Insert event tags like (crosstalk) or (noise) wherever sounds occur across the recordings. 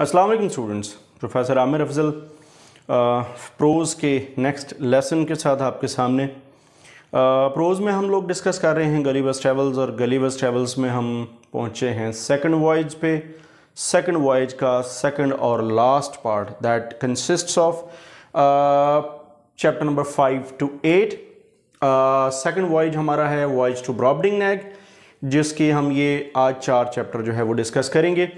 अस्सलाम वालेकुम students professor Aamir Afzal prose के नेक्स्ट लेसन के साथ आपके सामने प्रोज़ uh, में हम लोग डिस्कस कर रहे हैं गली बस ट्रेवल्स और गली बस ट्रेवल्स में हम पहुँचे हैं सेकंड वॉइज पे सेकंड वॉइज का सेकंड और last part that consists of chapter number five two eight second voyage हमारा है वॉइज टू ब्रॉबडिंग नेग जिसकी हम ये आज चार चैप्टर जो है वो डिस्कस करेंगे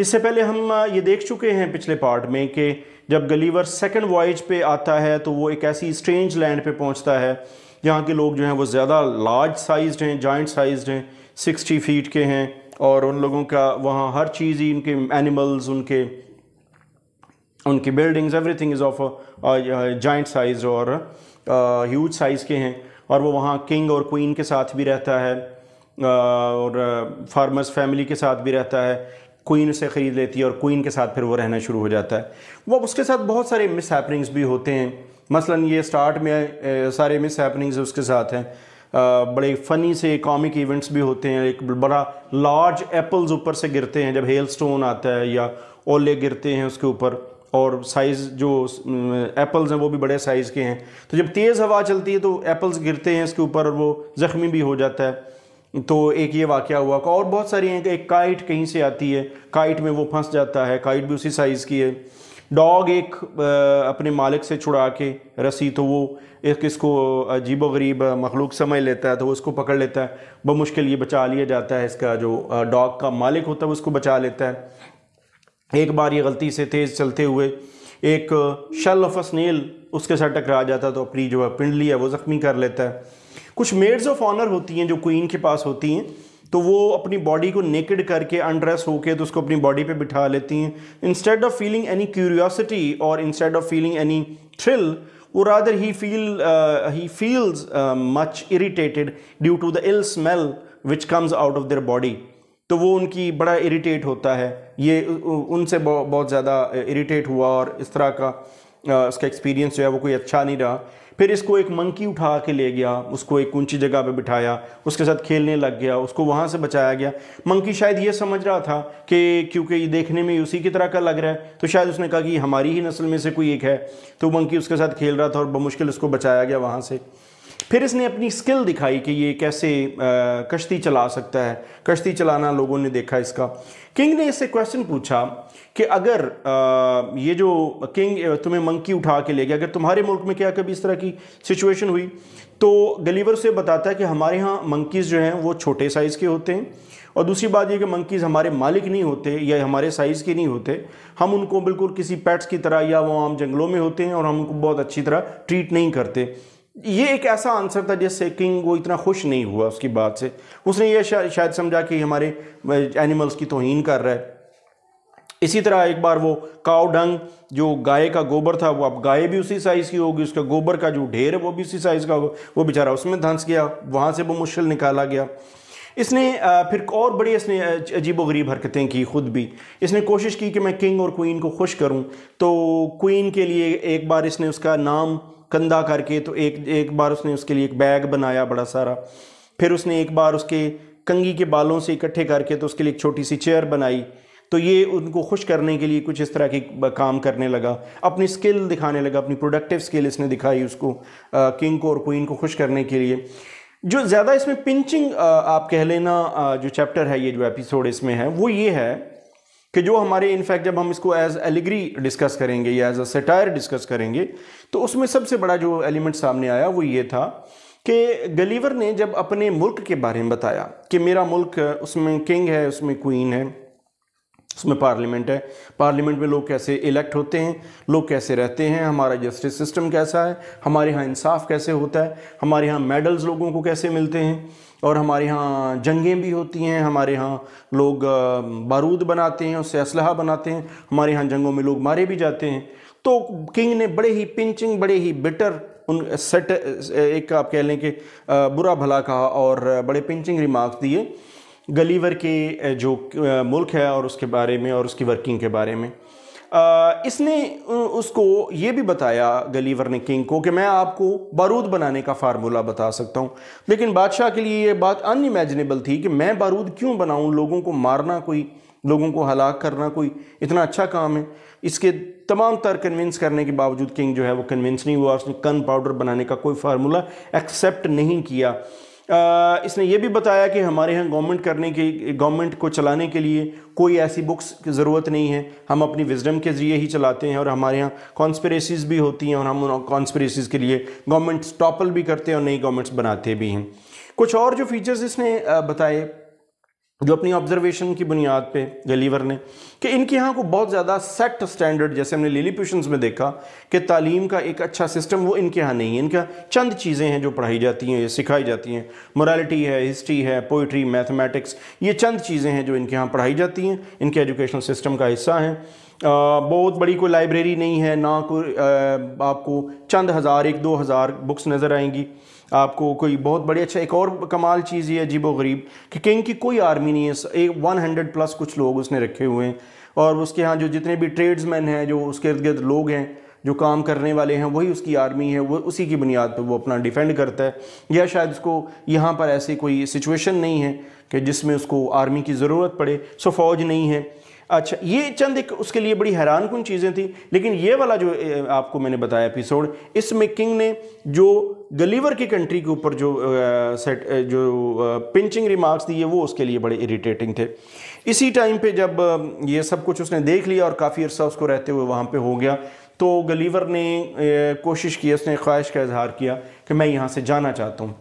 इससे पहले हम ये देख चुके हैं पिछले पार्ट में कि जब गलीवर सेकंड वॉइज पे आता है तो वो एक ऐसी स्ट्रेंज लैंड पे पहुंचता है जहाँ के लोग जो हैं वो ज़्यादा लार्ज साइज हैं जॉइंट साइज़ हैं सिक्सटी फीट के हैं और उन लोगों का वहाँ हर चीज़ ही उनके एनिमल्स उनके उनकी buildings everything is of giant size और ह्यूज साइज़ के हैं और वो वहाँ किंग और क्वीन के साथ भी रहता है और फार्मर्स फैमिली के साथ भी रहता है क्वीन से ख़रीद लेती है और क्वीन के साथ फिर वो रहना शुरू हो जाता है वो उसके साथ बहुत सारे मिस हैपनिंग्स भी होते हैं मसलन ये स्टार्ट में सारे मिस हैपनिंग्स उसके साथ हैं बड़े फ़नी से कॉमिक इवेंट्स भी होते हैं एक बड़ा लार्ज एप्पल्स ऊपर से गिरते हैं जब हेल स्टोन आता है या ओले गिरते हैं उसके ऊपर और साइज़ जो एप्पल्स हैं वो भी बड़े साइज़ के हैं तो जब तेज़ हवा चलती है तो एप्पल्स गिरते हैं इसके ऊपर और वो ज़ख्मी भी हो जाता है तो एक ये वाक़ हुआ का और बहुत सारी हैं एक काइट कहीं से आती है काइट में वो फंस जाता है काइट भी उसी साइज़ की है डॉग एक अपने मालिक से छुड़ा के रसी तो वो एक किसको अजीब गरीब मखलूक समझ लेता है तो उसको पकड़ लेता है बमुश्किल ये बचा लिया जाता है इसका जो डॉग का मालिक होता है उसको बचा लेता है एक बार ये गलती से तेज़ चलते हुए एक शल ऑफ स्नेल उसके साथ टकरा जाता है तो अपनी जो है पिंडली है वो ज़ख्मी कर लेता है कुछ मेड्स ऑफ ऑनर होती हैं जो क्वीन के पास होती हैं तो वो अपनी बॉडी को नेकेड करके अनड्रेस होके तो उसको अपनी बॉडी पे बिठा लेती हैं instead of feeling any curiosity और instead of feeling any thrill वो rather he feel he feels much irritated due to the ill smell which comes out of their body तो वो उनकी बड़ा इरिटेट होता है ये उनसे बहुत ज़्यादा इरिटेट uh, हुआ और इस तरह का uh, उसका एक्सपीरियंस जो है वो कोई अच्छा नहीं रहा फिर इसको एक मंकी उठा के ले गया उसको एक ऊंची जगह पे बिठाया उसके साथ खेलने लग गया उसको वहाँ से बचाया गया मंकी शायद ये समझ रहा था कि क्योंकि ये देखने में उसी की तरह का लग रहा है तो शायद उसने कहा कि हमारी ही नस्ल में से कोई एक है तो मंकी उसके साथ खेल रहा था और बमुश्किल उसको बचाया गया वहाँ से फिर इसने अपनी स्किल दिखाई कि ये कैसे कश्ती चला सकता है कश्ती चलाना लोगों ने देखा इसका किंग ने इससे क्वेश्चन पूछा कि अगर ये जो किंग तुम्हें मंकी उठा के ले गया अगर तुम्हारे मुल्क में क्या कभी इस तरह की सिचुएशन हुई तो गलीवर से बताता है कि हमारे यहाँ मंकीज़ जो हैं वो छोटे साइज़ के होते हैं और दूसरी बात ये कि मंकीज़ हमारे मालिक नहीं होते या हमारे साइज़ के नहीं होते हम उनको बिल्कुल किसी पैट्स की तरह या वो आम जंगलों में होते हैं और हम उनको बहुत अच्छी तरह ट्रीट नहीं करते ये एक ऐसा आंसर था जिससे किंग वो इतना खुश नहीं हुआ उसकी बात से उसने ये शा, शायद समझा कि हमारे एनिमल्स की तोहन कर रहा है इसी तरह एक बार वो काव डंग जो गाय का गोबर था वो अब गाय भी उसी साइज़ की होगी उसका गोबर का जो ढेर है वो भी उसी साइज़ का होगा वो बेचारा उसमें धंस गया वहाँ से वो मुश्किल निकाला गया इसने फिर और बड़ी इसने अजीब गरीब हरकतें की खुद भी इसने कोशिश की कि मैं किंग और क्वीन को खुश करूं तो क्वीन के लिए एक बार इसने उसका नाम कंधा करके तो एक एक बार उसने उसके लिए एक बैग बनाया बड़ा सारा फिर उसने एक बार उसके कंगी के बालों से इकट्ठे करके तो उसके लिए एक छोटी सी चेयर बनाई तो ये उनको खुश करने के लिए कुछ इस तरह की काम करने लगा अपनी स्किल दिखाने लगा अपनी प्रोडक्टिव स्किल इसने दिखाई उसको किंग को और क्वीन को खुश करने के लिए जो ज़्यादा इसमें पिंचिंग आप कह लेना जो चैप्टर है ये जो एपिसोड इसमें है वो ये है कि जो हमारे इनफैक्ट जब हम इसको एज एलिग्री डिस्कस करेंगे या एज अ सेटायर डिस्कस करेंगे तो उसमें सबसे बड़ा जो एलिमेंट सामने आया वो ये था कि गलीवर ने जब अपने मुल्क के बारे में बताया कि मेरा मुल्क उसमें किंग है उसमें क्वीन है उसमें पार्लियामेंट है पार्लियामेंट में लोग कैसे इलेक्ट होते हैं लोग कैसे रहते हैं हमारा जस्टिस सिस्टम कैसा है हमारे यहाँ इंसाफ कैसे होता है हमारे यहाँ मेडल्स लोगों को कैसे मिलते हैं और हमारे यहाँ जंगें भी होती हैं हमारे यहाँ लोग बारूद बनाते हैं उससे असलहा बनाते हैं हमारे यहाँ जंगों में लोग मारे भी जाते हैं तो किंग ने बड़े ही पिंचिंग बड़े ही बिटर उन सेट एक आप कह लें कि बुरा भला कहा और बड़े पिंचिंग रिमार्क्स दिए गलीवर के जो मुल्क है और उसके बारे में और उसकी वर्किंग के बारे में इसने उसको ये भी बताया गलीवर ने किंग को कि मैं आपको बारूद बनाने का फार्मूला बता सकता हूँ लेकिन बादशाह के लिए ये बात अनइमेजिनेबल थी कि मैं बारूद क्यों बनाऊँ लोगों को मारना कोई लोगों को हलाक करना कोई इतना अच्छा काम है इसके तमाम तर कन्विंस करने के बावजूद किंग जो है वो कन्विंस नहीं हुआ उसने कन पाउडर बनाने का कोई फार्मूला एक्सेप्ट नहीं किया इसने ये भी बताया कि हमारे यहाँ गवर्नमेंट करने के गवर्नमेंट को चलाने के लिए कोई ऐसी बुक्स की ज़रूरत नहीं है हम अपनी विजडम के ज़रिए ही चलाते हैं और हमारे यहाँ कॉन्स्परेसीज़ भी होती हैं और हम उन कॉन्स्परेसीज़ के लिए गवर्नमेंट टॉपल भी करते हैं और नई गवर्नमेंट्स बनाते भी हैं कुछ और जो फीचर्स इसने बताए जो अपनी ऑब्जर्वेशन की बुनियाद पे गलीवर ने कि इनके यहाँ को बहुत ज़्यादा सेट स्टैंडर्ड जैसे हमने लिली लिलीप्यूशंस में देखा कि तालीम का एक अच्छा सिस्टम वो इनके यहाँ नहीं है इनका चंद चीज़ें हैं जो पढ़ाई जाती हैं सिखाई जाती हैं मोरालिटी है हिस्ट्री है पोइट्री मैथमेटिक्स ये चंद चीज़ें हैं जो इनके यहाँ पढ़ाई जाती हैं इनके एजुकेशनल सिस्टम का हिस्सा हैं बहुत बड़ी कोई लाइब्रेरी नहीं है ना कोई आपको चंद हज़ार एक दो हज़ार बुक्स नज़र आएंगी आपको कोई बहुत बड़ी अच्छा एक और कमाल चीज़ ये अजीब व गरीब कि किंग की कोई आर्मी नहीं है एक वन हंड्रेड प्लस कुछ लोग उसने रखे हुए हैं और उसके यहाँ जो जितने भी ट्रेड्समैन हैं जो उसके इर्द गिर्द लोग हैं जो काम करने वाले हैं वही उसकी आर्मी है वो उसी की बुनियाद पर वो अपना डिफेंड करता है या शायद उसको यहाँ पर ऐसी कोई सिचुएशन नहीं है कि जिसमें उसको आर्मी की ज़रूरत पड़े सो फौज नहीं है अच्छा ये चंद एक उसके लिए बड़ी हैरान कन चीज़ें थी लेकिन ये वाला जो आपको मैंने बताया एपिसोड इसमें किंग ने जो गलीवर की कंट्री के ऊपर जो आ, सेट जो आ, पिंचिंग रिमार्क्स दिए वो उसके लिए बड़े इरीटेटिंग थे इसी टाइम पे जब ये सब कुछ उसने देख लिया और काफ़ी अर्सा उसको रहते हुए वहाँ पर हो गया तो गलीवर ने कोशिश की उसने ख्वाहिश का इजहार किया कि मैं यहाँ से जाना चाहता हूँ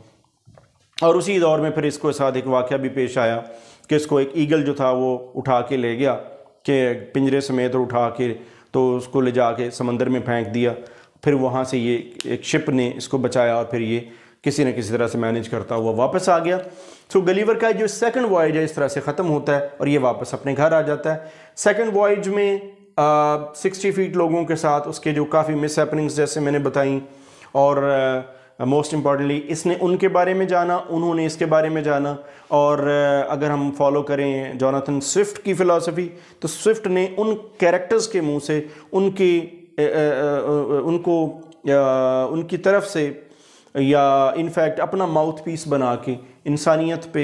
और उसी दौर में फिर इसको साथ एक वाक़ भी पेश आया कि इसको एक ईगल जो था वो उठा के ले गया कि पिंजरे समेत उठा के तो उसको ले जा के समंदर में फेंक दिया फिर वहाँ से ये एक शिप ने इसको बचाया और फिर ये किसी न किसी तरह से मैनेज करता हुआ वापस आ गया तो गलीवर का जो सेकंड वॉयज है इस तरह से ख़त्म होता है और ये वापस अपने घर आ जाता है सेकंड वॉयज में सिक्सटी फीट लोगों के साथ उसके जो काफ़ी मिस जैसे मैंने बताई और आ, मोस्ट uh, इम्पॉर्टेंटली इसने उनके बारे में जाना उन्होंने इसके बारे में जाना और uh, अगर हम फॉलो करें जॉनाथन स्विफ्ट की फ़िलासफ़ी तो स्विफ्ट ने उन कैरेक्टर्स के मुंह से उनकी uh, उनको उनकी तरफ से या इनफैक्ट अपना माउथ पीस बना के इंसानियत पे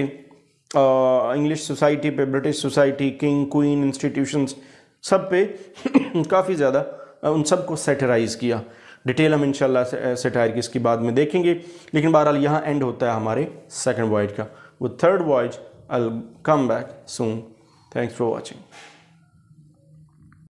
इंग्लिश सोसाइटी पे British society king queen institutions सब पे (clears throat) काफ़ी ज़्यादा उन सब को सेटराइज़ किया डिटेल हम इनशाला सेटायर की इसकी बाद में देखेंगे लेकिन बहरहाल यहाँ एंड होता है हमारे सेकेंड वॉयज का वो third voyage I come back soon thanks for watching